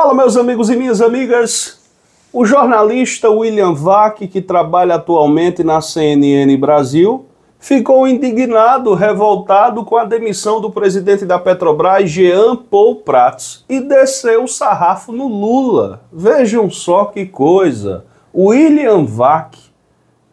Fala, meus amigos e minhas amigas. O jornalista William Vac, que trabalha atualmente na CNN Brasil, ficou indignado, revoltado com a demissão do presidente da Petrobras, Jean Paul Prats, e desceu o sarrafo no Lula. Vejam só que coisa. William Vac.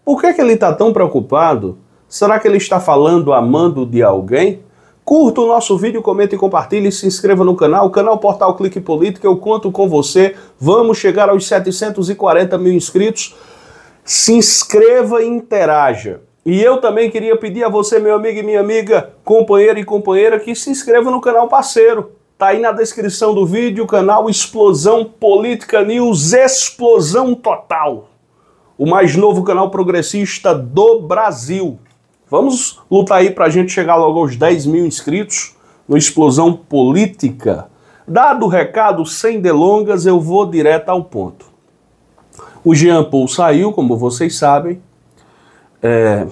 Por que, é que ele está tão preocupado? Será que ele está falando amando de alguém? Curta o nosso vídeo, comente e compartilhe, se inscreva no canal, canal Portal Clique Política, eu conto com você. Vamos chegar aos 740 mil inscritos. Se inscreva e interaja. E eu também queria pedir a você, meu amigo e minha amiga, companheiro e companheira, que se inscreva no canal parceiro. Tá aí na descrição do vídeo o canal Explosão Política News, explosão total. O mais novo canal progressista do Brasil. Vamos lutar aí para a gente chegar logo aos 10 mil inscritos no Explosão Política. Dado o recado, sem delongas, eu vou direto ao ponto. O Jean Paul saiu, como vocês sabem. É,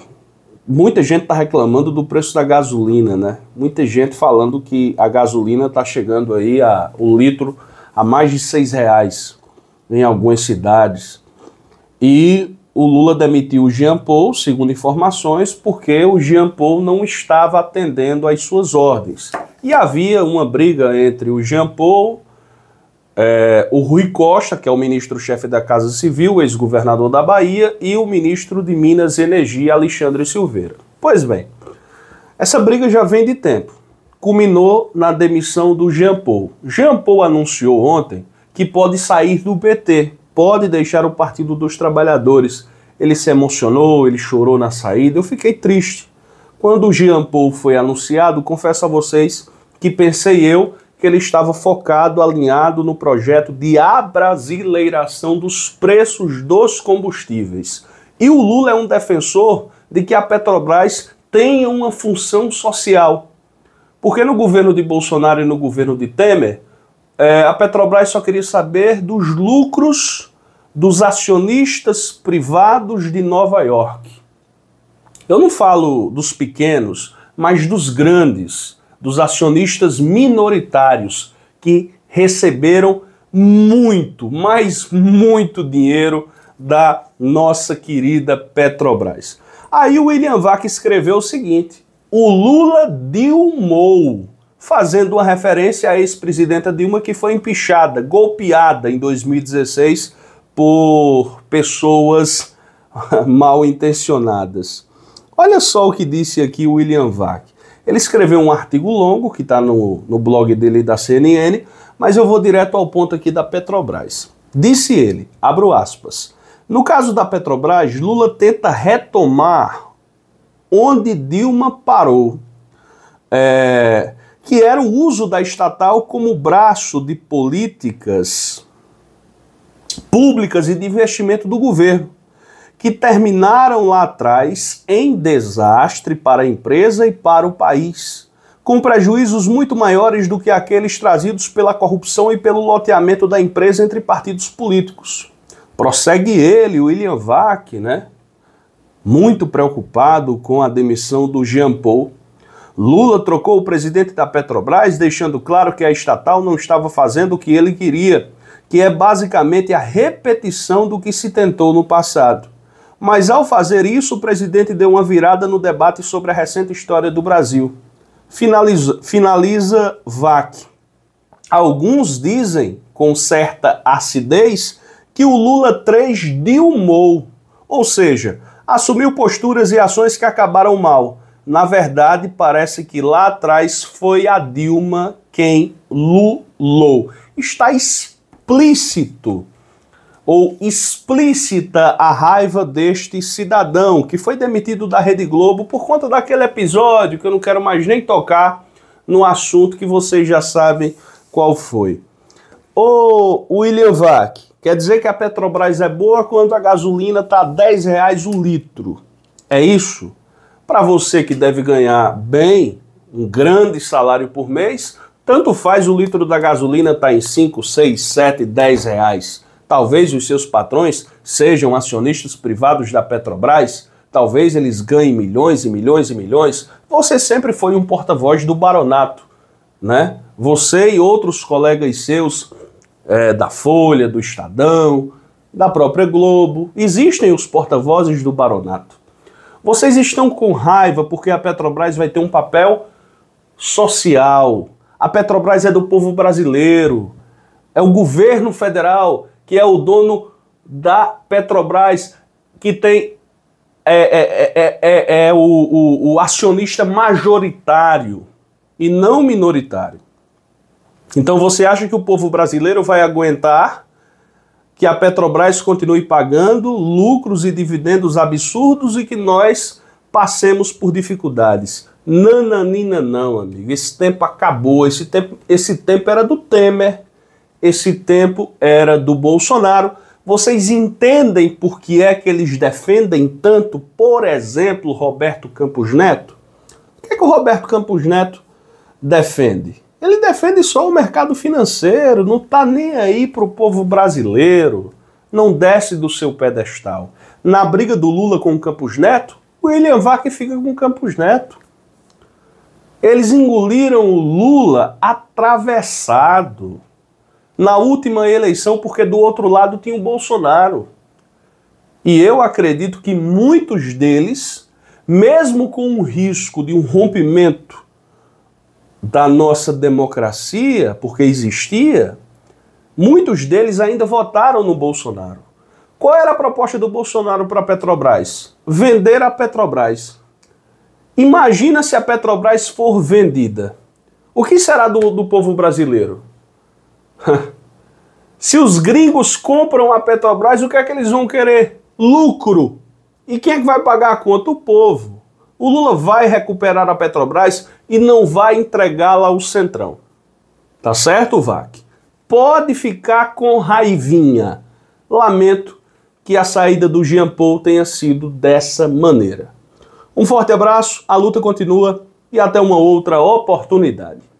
muita gente está reclamando do preço da gasolina, né? Muita gente falando que a gasolina está chegando aí a o litro a mais de seis reais em algumas cidades. E o Lula demitiu o Jean Paul, segundo informações, porque o Jean Paul não estava atendendo às suas ordens. E havia uma briga entre o Jean Paul, é, o Rui Costa, que é o ministro-chefe da Casa Civil, ex-governador da Bahia, e o ministro de Minas e Energia, Alexandre Silveira. Pois bem, essa briga já vem de tempo. Culminou na demissão do Jean Paul. Jean Paul anunciou ontem que pode sair do PT, pode deixar o Partido dos Trabalhadores. Ele se emocionou, ele chorou na saída, eu fiquei triste. Quando o Jean Paul foi anunciado, confesso a vocês que pensei eu que ele estava focado, alinhado no projeto de abrasileiração dos preços dos combustíveis. E o Lula é um defensor de que a Petrobras tenha uma função social. Porque no governo de Bolsonaro e no governo de Temer, é, a Petrobras só queria saber dos lucros dos acionistas privados de Nova York. Eu não falo dos pequenos, mas dos grandes, dos acionistas minoritários que receberam muito, mas muito dinheiro da nossa querida Petrobras. Aí o William Vac escreveu o seguinte: o Lula Dilmou, fazendo uma referência à ex-presidenta Dilma que foi empichada, golpeada em 2016 por pessoas mal intencionadas. Olha só o que disse aqui o William Vac. Ele escreveu um artigo longo que está no, no blog dele da CNN, mas eu vou direto ao ponto aqui da Petrobras. Disse ele, abro aspas, no caso da Petrobras, Lula tenta retomar onde Dilma parou, é, que era o uso da estatal como braço de políticas públicas e de investimento do governo, que terminaram lá atrás em desastre para a empresa e para o país, com prejuízos muito maiores do que aqueles trazidos pela corrupção e pelo loteamento da empresa entre partidos políticos. Prossegue ele, William Vac, né? Muito preocupado com a demissão do Jean Paul. Lula trocou o presidente da Petrobras, deixando claro que a estatal não estava fazendo o que ele queria que é basicamente a repetição do que se tentou no passado. Mas ao fazer isso, o presidente deu uma virada no debate sobre a recente história do Brasil. Finaliza, finaliza VAC. Alguns dizem, com certa acidez, que o Lula 3 dilmou, ou seja, assumiu posturas e ações que acabaram mal. Na verdade, parece que lá atrás foi a Dilma quem lulou. Está explícito ou explícita a raiva deste cidadão que foi demitido da Rede Globo por conta daquele episódio que eu não quero mais nem tocar no assunto que vocês já sabem qual foi. O William Vac, quer dizer que a Petrobras é boa quando a gasolina está a 10 reais o litro. É isso? Para você que deve ganhar bem, um grande salário por mês, tanto faz o litro da gasolina estar tá em 5, 6, 7, 10 reais. Talvez os seus patrões sejam acionistas privados da Petrobras, talvez eles ganhem milhões e milhões e milhões. Você sempre foi um porta-voz do baronato, né? Você e outros colegas seus é, da Folha, do Estadão, da própria Globo, existem os porta-vozes do baronato. Vocês estão com raiva porque a Petrobras vai ter um papel social, a Petrobras é do povo brasileiro. É o governo federal que é o dono da Petrobras, que tem. É é, é, é, é, é o, o, o acionista majoritário e não minoritário. Então você acha que o povo brasileiro vai aguentar que a Petrobras continue pagando lucros e dividendos absurdos e que nós passemos por dificuldades? Nananina não, amigo. Esse tempo acabou. Esse tempo, esse tempo era do Temer. Esse tempo era do Bolsonaro. Vocês entendem por que é que eles defendem tanto, por exemplo, Roberto Campos Neto? O que, é que o Roberto Campos Neto defende? Ele defende só o mercado financeiro, não está nem aí para o povo brasileiro, não desce do seu pedestal. Na briga do Lula com o Campos Neto, o William Vac fica com o Campos Neto. Eles engoliram o Lula atravessado na última eleição, porque do outro lado tinha o Bolsonaro. E eu acredito que muitos deles, mesmo com o risco de um rompimento da nossa democracia, porque existia, muitos deles ainda votaram no Bolsonaro. Qual era a proposta do Bolsonaro para a Petrobras? Vender a Petrobras. Imagina se a Petrobras for vendida. O que será do, do povo brasileiro? se os gringos compram a Petrobras, o que é que eles vão querer? Lucro. E quem é que vai pagar a conta? O povo. O Lula vai recuperar a Petrobras e não vai entregá-la ao Centrão. Tá certo, VAC? Pode ficar com raivinha. Lamento que a saída do Jean Paul tenha sido dessa maneira. Um forte abraço, a luta continua e até uma outra oportunidade.